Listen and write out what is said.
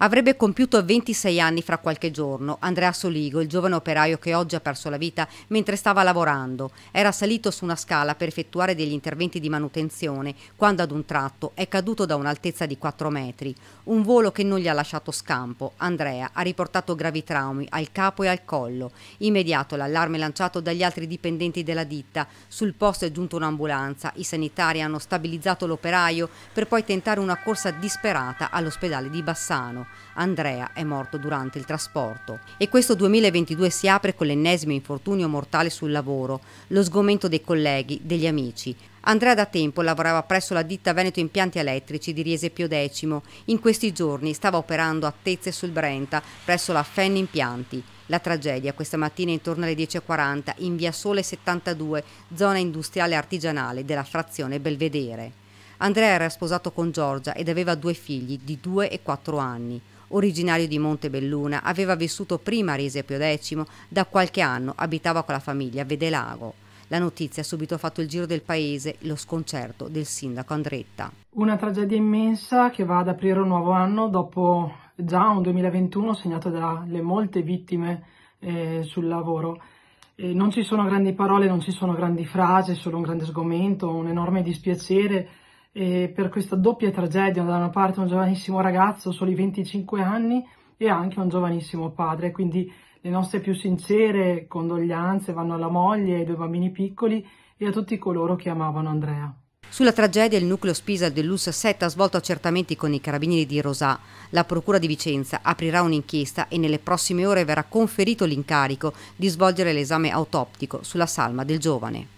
Avrebbe compiuto 26 anni fra qualche giorno Andrea Soligo, il giovane operaio che oggi ha perso la vita mentre stava lavorando. Era salito su una scala per effettuare degli interventi di manutenzione quando ad un tratto è caduto da un'altezza di 4 metri. Un volo che non gli ha lasciato scampo. Andrea ha riportato gravi traumi al capo e al collo. Immediato l'allarme lanciato dagli altri dipendenti della ditta. Sul posto è giunta un'ambulanza. I sanitari hanno stabilizzato l'operaio per poi tentare una corsa disperata all'ospedale di Bassano. Andrea è morto durante il trasporto. E questo 2022 si apre con l'ennesimo infortunio mortale sul lavoro, lo sgomento dei colleghi, degli amici. Andrea da tempo lavorava presso la ditta Veneto Impianti Elettrici di Riese Pio X. In questi giorni stava operando a Tezze sul Brenta presso la Fenn Impianti. La tragedia questa mattina intorno alle 10.40 in via Sole 72, zona industriale artigianale della frazione Belvedere. Andrea era sposato con Giorgia ed aveva due figli di 2 e 4 anni. Originario di Montebelluna, aveva vissuto prima a Rese Pio X, da qualche anno abitava con la famiglia a Vedelago. La notizia ha subito fatto il giro del paese, lo sconcerto del sindaco Andretta. Una tragedia immensa che va ad aprire un nuovo anno dopo già un 2021 segnato dalle molte vittime eh, sul lavoro. Eh, non ci sono grandi parole, non ci sono grandi frasi, solo un grande sgomento, un enorme dispiacere eh, per questa doppia tragedia, da una parte un giovanissimo ragazzo, soli 25 anni, e anche un giovanissimo padre, quindi le nostre più sincere condoglianze vanno alla moglie, ai due bambini piccoli e a tutti coloro che amavano Andrea. Sulla tragedia il nucleo Spisa dell'US 7 ha svolto accertamenti con i carabinieri di Rosà. La procura di Vicenza aprirà un'inchiesta e nelle prossime ore verrà conferito l'incarico di svolgere l'esame autoptico sulla salma del giovane.